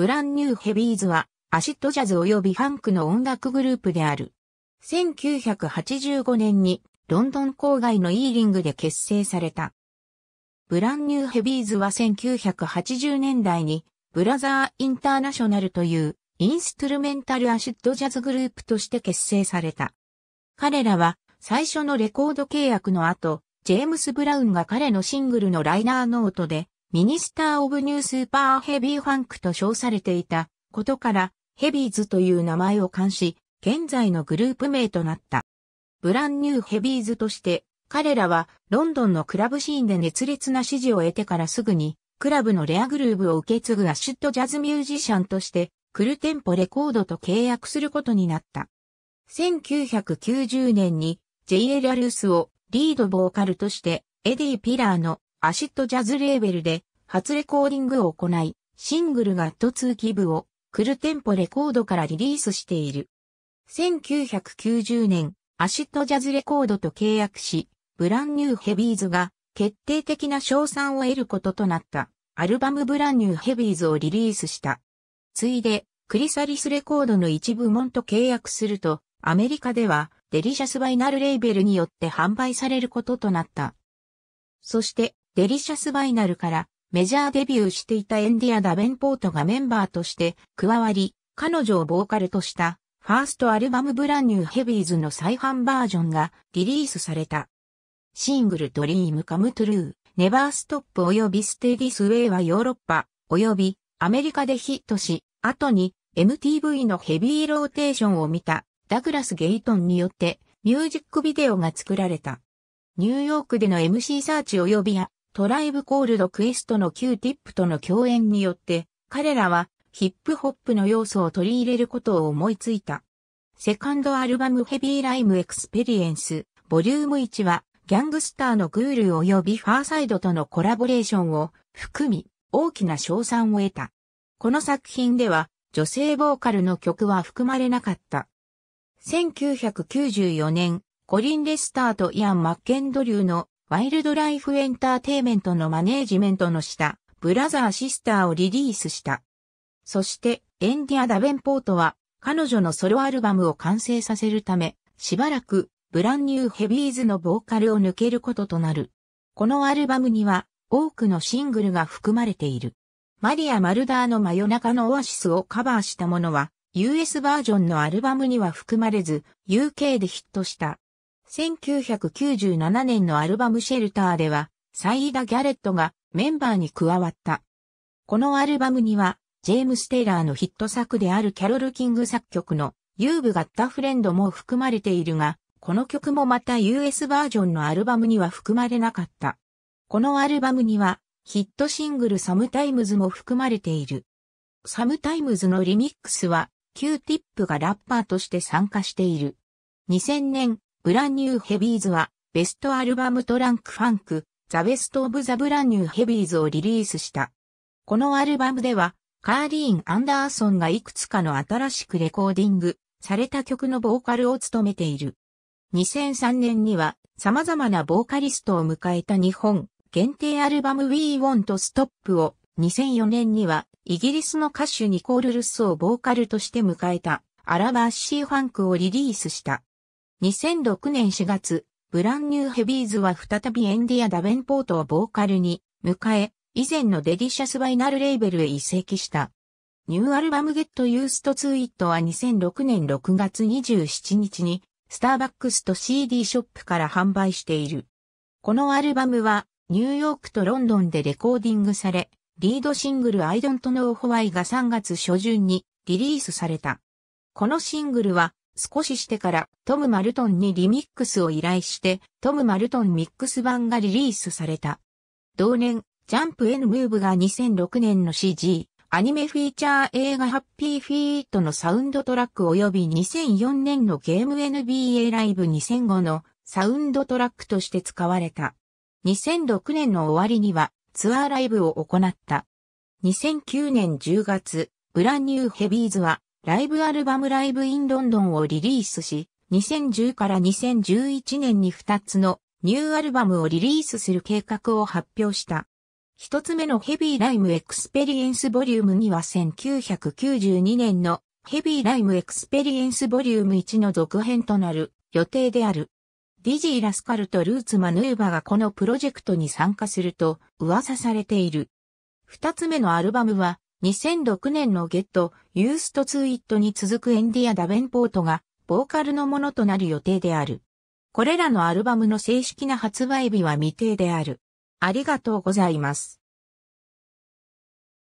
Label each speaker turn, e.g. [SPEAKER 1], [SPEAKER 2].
[SPEAKER 1] ブランニューヘビーズは、アシッドジャズ及びファンクの音楽グループである。1985年に、ロンドン郊外のイーリングで結成された。ブランニューヘビーズは1980年代に、ブラザーインターナショナルという、インストゥルメンタルアシッドジャズグループとして結成された。彼らは、最初のレコード契約の後、ジェームス・ブラウンが彼のシングルのライナーノートで、ミニスター・オブ・ニュー・スパー・ヘビー・ファンクと称されていたことから、ヘビーズという名前を冠し、現在のグループ名となった。ブランニュー・ヘビーズとして、彼らはロンドンのクラブシーンで熱烈な支持を得てからすぐに、クラブのレアグルーブを受け継ぐアシュッドジャズミュージシャンとして、クルテンポレコードと契約することになった。1990年に JL ラルースをリードボーカルとしてエディ・ピラーのアシッドジャズレーベルで初レコーディングを行い、シングルガット2ギブをクルテンポレコードからリリースしている。1990年、アシッドジャズレコードと契約し、ブランニューヘビーズが決定的な賞賛を得ることとなったアルバムブランニューヘビーズをリリースした。ついで、クリサリスレコードの一部門と契約すると、アメリカではデリシャスバイナルレーベルによって販売されることとなった。そして、デリシャスバイナルからメジャーデビューしていたエンディア・ダベンポートがメンバーとして加わり、彼女をボーカルとしたファーストアルバムブランニューヘビーズの再販バージョンがリリースされた。シングルドリームカムトゥルー、ネバーストップ及びステディスウェイはヨーロッパ及びアメリカでヒットし、後に MTV のヘビーローテーションを見たダグラス・ゲイトンによってミュージックビデオが作られた。ニューヨークでの MC サーチ及びやトライブコールドクエストの Q ティップとの共演によって、彼らはヒップホップの要素を取り入れることを思いついた。セカンドアルバムヘビーライムエクスペリエンス、ボリューム1は、ギャングスターのグール及びファーサイドとのコラボレーションを含み、大きな賞賛を得た。この作品では、女性ボーカルの曲は含まれなかった。1994年、コリン・レスターとイアン・マッケンドリューのワイルドライフエンターテイメントのマネージメントの下、ブラザーシスターをリリースした。そして、エンディア・ダベンポートは、彼女のソロアルバムを完成させるため、しばらく、ブランニューヘビーズのボーカルを抜けることとなる。このアルバムには、多くのシングルが含まれている。マリア・マルダーの真夜中のオアシスをカバーしたものは、US バージョンのアルバムには含まれず、UK でヒットした1997年のアルバムシェルターでは、サイーダ・ギャレットがメンバーに加わった。このアルバムには、ジェームス・テイラーのヒット作であるキャロル・キング作曲の You've Got ン Friend も含まれているが、この曲もまた US バージョンのアルバムには含まれなかった。このアルバムにはヒットシングルサムタイムズも含まれている。サムタイムズのリミックスは Q ティップがラッパーとして参加している。2000年ブランニューヘビーズは、ベストアルバムトランクファンク、ザ・ベスト・オブ・ザ・ブランニューヘビーズをリリースした。このアルバムでは、カーリーン・アンダーソンがいくつかの新しくレコーディングされた曲のボーカルを務めている。2003年には様々なボーカリストを迎えた日本限定アルバム We Want Stop を2004年にはイギリスの歌手ニコール・ルッソをボーカルとして迎えたアラバーシー・ファンクをリリースした。2006年4月、ブランニューヘビーズは再びエンディア・ダベンポートをボーカルに迎え、以前のデリシャスバイナルレーベルへ移籍した。ニューアルバムゲットユーストツイットは2006年6月27日に、スターバックスと CD ショップから販売している。このアルバムは、ニューヨークとロンドンでレコーディングされ、リードシングル I Don't Know Why が3月初旬にリリースされた。このシングルは少ししてからトム・マルトンにリミックスを依頼してトム・マルトンミックス版がリリースされた。同年、ジャンプエヌ・ムーブが2006年の CG、アニメフィーチャー映画ハッピーフィートのサウンドトラック及び2004年のゲーム NBA ライブ2005のサウンドトラックとして使われた。2006年の終わりにはツアーライブを行った。2009年10月、ブランニューヘビーズはライブアルバムライブインロンドンをリリースし、2010から2011年に2つのニューアルバムをリリースする計画を発表した。一つ目のヘビーライムエクスペリエンスボリューム2は1992年のヘビーライムエクスペリエンスボリューム1の続編となる予定である。ディジー・ラスカルとルーツ・マヌーバがこのプロジェクトに参加すると噂されている。二つ目のアルバムは2006年のゲット、ユーストツーイットに続くエンディア・ダベンポートが、ボーカルのものとなる予定である。これらのアルバムの正式な発売日は未定である。ありがとうございます。